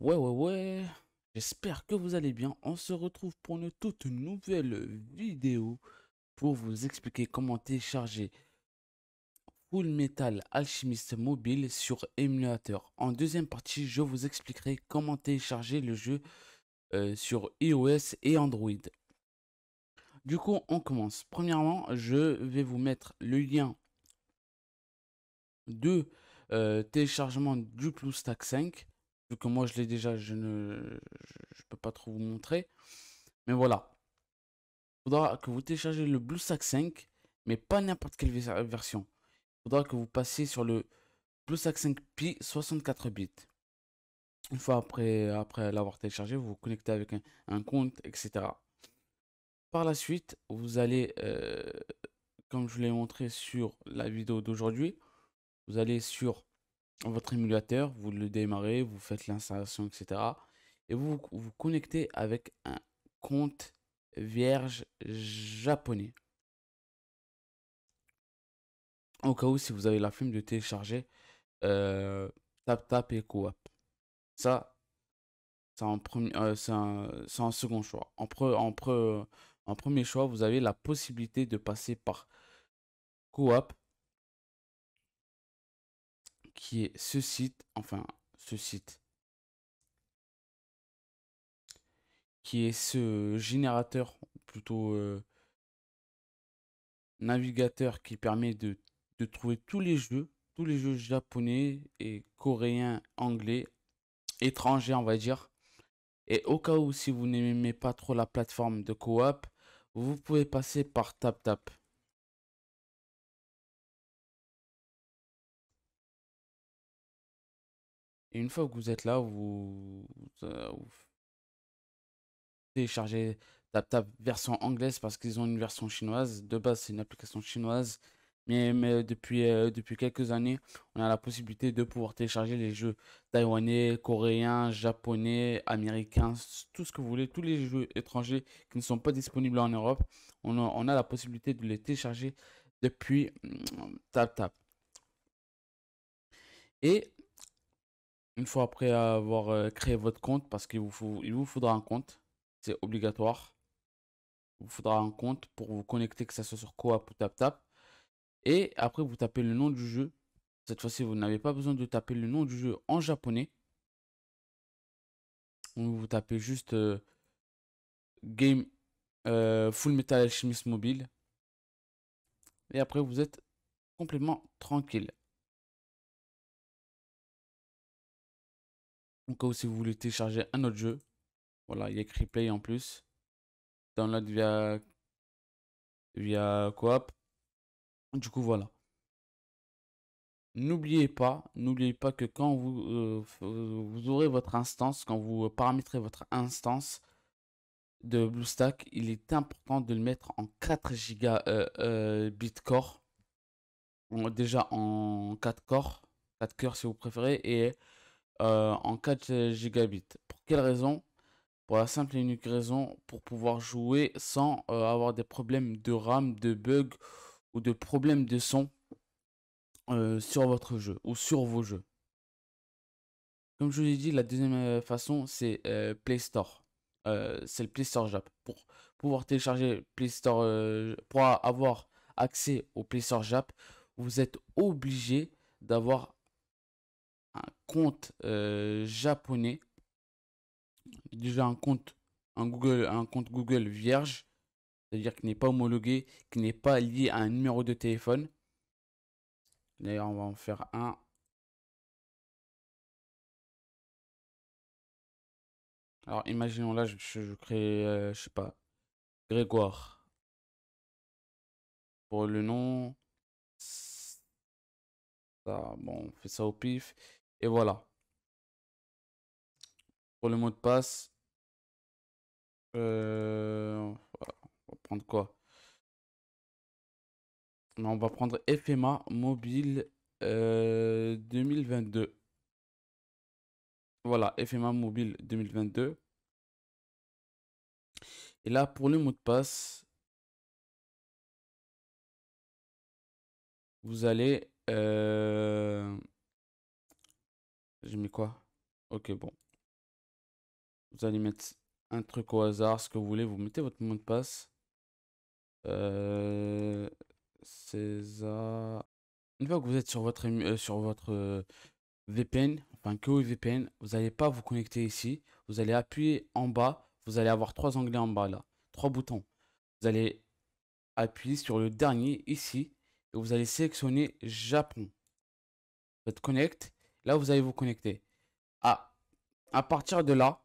Ouais, ouais, ouais. J'espère que vous allez bien. On se retrouve pour une toute nouvelle vidéo pour vous expliquer comment télécharger Full Metal Alchemist Mobile sur émulateur. En deuxième partie, je vous expliquerai comment télécharger le jeu euh, sur iOS et Android. Du coup, on commence. Premièrement, je vais vous mettre le lien de euh, téléchargement du BlueStack 5 vu que moi je l'ai déjà, je ne peux pas trop vous montrer. Mais voilà. Il faudra que vous téléchargez le BlueStack 5, mais pas n'importe quelle version. Il faudra que vous passiez sur le BlueStack 5 Pi 64 bits. Une fois après, après l'avoir téléchargé, vous vous connectez avec un, compte, etc. Par la suite, vous allez, euh, comme je vous l'ai montré sur la vidéo d'aujourd'hui, vous allez sur votre émulateur, vous le démarrez, vous faites l'installation, etc. Et vous vous connectez avec un compte vierge japonais. Au cas où, si vous avez la flemme de télécharger euh, tap tap et Coop. Ça, euh, c'est un, second choix. En, en, en premier choix, vous avez la possibilité de passer par Coop qui est ce site, enfin ce site, qui est ce générateur, plutôt euh, navigateur qui permet de, de trouver tous les jeux, tous les jeux japonais et coréens, anglais, étrangers on va dire. Et au cas où si vous n'aimez pas trop la plateforme de co-op, vous pouvez passer par TapTap. Et une fois que vous êtes là, vous, téléchargez TapTap -tap version anglaise parce qu'ils ont une version chinoise. De base, c'est une application chinoise. Mais, mais depuis, euh, depuis quelques années, on a la possibilité de pouvoir télécharger les jeux taïwanais, coréens, japonais, américains, tout ce que vous voulez, tous les jeux étrangers qui ne sont pas disponibles en Europe. On a, on a la possibilité de les télécharger depuis mm, TapTap. -tap. Et une fois après avoir euh, créé votre compte, parce qu'il vous, faut, il vous faudra un compte, c'est obligatoire. Il vous faudra un compte pour vous connecter, que ce soit sur Coop ou TapTap. Et après, vous tapez le nom du jeu. Cette fois-ci, vous n'avez pas besoin de taper le nom du jeu en japonais. Vous tapez juste euh, Game euh, Full Metal Alchemist Mobile. Et après, vous êtes complètement tranquille. ou si vous voulez télécharger un autre jeu. Voilà, il y a écrit en plus. Download via, via Coop. Du coup, voilà. N'oubliez pas, n'oubliez pas que quand vous, euh, vous aurez votre instance, quand vous paramétrez votre instance de BlueStack, il est important de le mettre en 4 giga euh, euh, core. Déjà en 4 corps, 4 coeurs si vous préférez, et euh, en 4 euh, gigabits. Pour quelle raison Pour la simple et unique raison, pour pouvoir jouer sans euh, avoir des problèmes de RAM, de bugs ou de problèmes de son sur votre jeu ou sur vos jeux. Comme je vous ai dit, la deuxième façon, c'est Play Store. c'est le Play Store Jap. Pour pouvoir télécharger Play Store, pour avoir accès au Play Store Jap, vous êtes obligé d'avoir compte euh, japonais. Déjà un compte, un Google, un compte Google vierge. C'est-à-dire qui n'est pas homologué, qui n'est pas lié à un numéro de téléphone. D'ailleurs, on va en faire un. Alors, imaginons là, je, crée, euh, je sais pas, Grégoire. Pour le nom, ça, bon, on fait ça au pif. Et voilà. Pour le mot de passe, euh, on va prendre quoi On va prendre FMA mobile 2022. Euh, voilà, FMA mobile 2022. Et là, pour le mot de passe, vous allez... Euh, j'ai mis quoi Ok, bon. Vous allez mettre un truc au hasard, ce que vous voulez. Vous mettez votre mot de passe. Euh, c'est ça Une fois que vous êtes sur votre, euh, sur votre euh, VPN, enfin que VPN, vous n'allez pas vous connecter ici. Vous allez appuyer en bas. Vous allez avoir trois anglais en bas là. Trois boutons. Vous allez appuyer sur le dernier ici. Et vous allez sélectionner Japon. Vous connect. Là, vous allez vous connecter. À, à partir de là,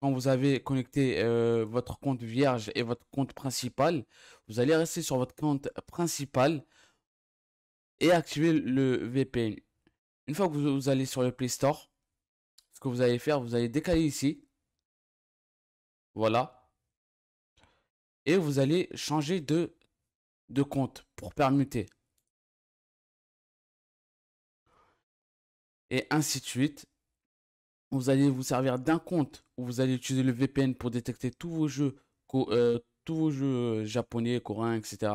quand vous avez connecté euh, votre compte vierge et votre compte principal, vous allez rester sur votre compte principal et activer le VPN. Une fois que vous, allez sur le Play Store, ce que vous allez faire, vous allez décaler ici. Voilà. Et vous allez changer de, de compte pour permuter. et ainsi de suite. Vous allez vous servir d'un compte où vous allez utiliser le VPN pour détecter tous vos jeux, euh, tous vos jeux euh, japonais, coréens, etc.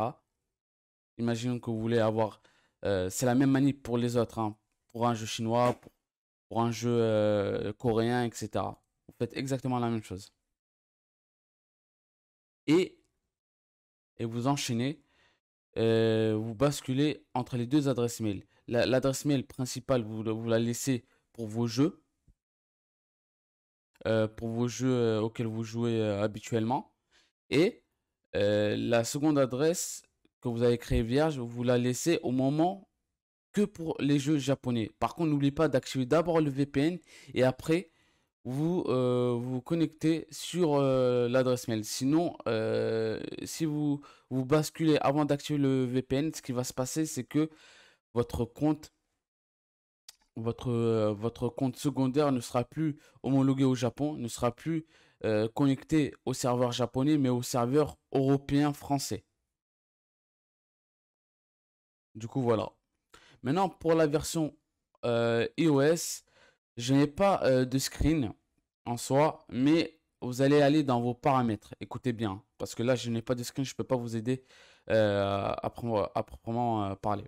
Imaginons que vous voulez avoir... Euh, c'est la même manip pour les autres, hein. pour un jeu chinois, pour, un jeu coréen, etc. Vous faites exactement la même chose. Et, et vous enchaînez, vous basculez entre les deux adresses mail l'adresse mail principale, vous, la laissez pour vos jeux. Euh, pour vos jeux euh, auxquels vous jouez euh, habituellement. Et la seconde adresse que vous avez créée vierge, vous la laissez au moment que pour les jeux japonais. Par contre, n'oubliez pas d'activer d'abord le VPN et après vous vous connectez sur l'adresse mail. Sinon, si vous vous basculez avant d'activer le VPN, ce qui va se passer, c'est que votre compte, votre, euh, votre compte secondaire ne sera plus homologué au Japon, ne sera plus euh, connecté au serveur japonais, mais au serveur européen français. Du coup, voilà. Maintenant, pour la version euh, iOS, je n'ai pas de screen en soi, mais vous allez aller dans vos paramètres. Écoutez bien, hein, parce que là, je n'ai pas de screen, je ne peux pas vous aider à, proprement parler.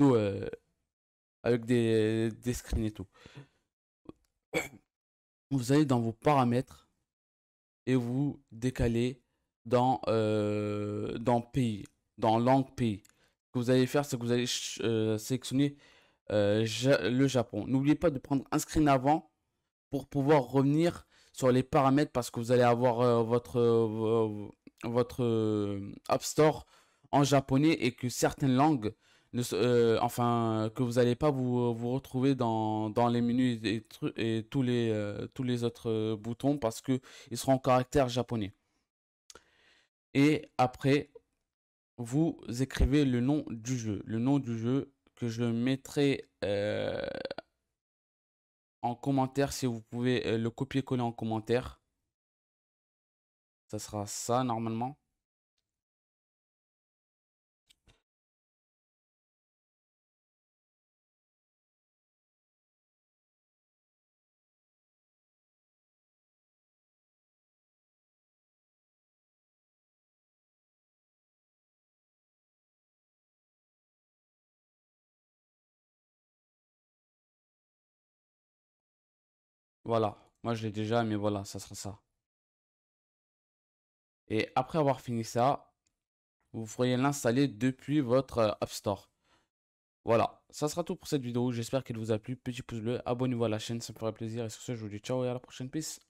Euh, avec des, des screens et tout. Vous allez dans vos paramètres et vous décalez dans, euh, dans pays, dans langue pays. Ce que vous allez faire, c'est que vous allez euh, sélectionner le Japon. N'oubliez pas de prendre un screen avant pour pouvoir revenir sur les paramètres parce que vous allez avoir votre, votre App Store en japonais et que certaines langues euh, enfin, que vous n'allez pas vous, euh, retrouver dans, les menus et, tous, les, euh, tous les autres boutons parce qu'ils seront en caractère japonais. Et après, vous écrivez le nom du jeu. Le nom du jeu que je mettrai en commentaire si vous pouvez le copier-coller en commentaire. Ça sera ça normalement. Voilà, moi je l'ai déjà, mais voilà, ça sera ça. Et après avoir fini ça, vous pourriez l'installer depuis votre euh, App Store. Voilà, ça sera tout pour cette vidéo. J'espère qu'elle vous a plu. Petit pouce bleu, abonnez-vous à la chaîne, ça me ferait plaisir. Et sur ce, je vous dis ciao et à la prochaine. Peace.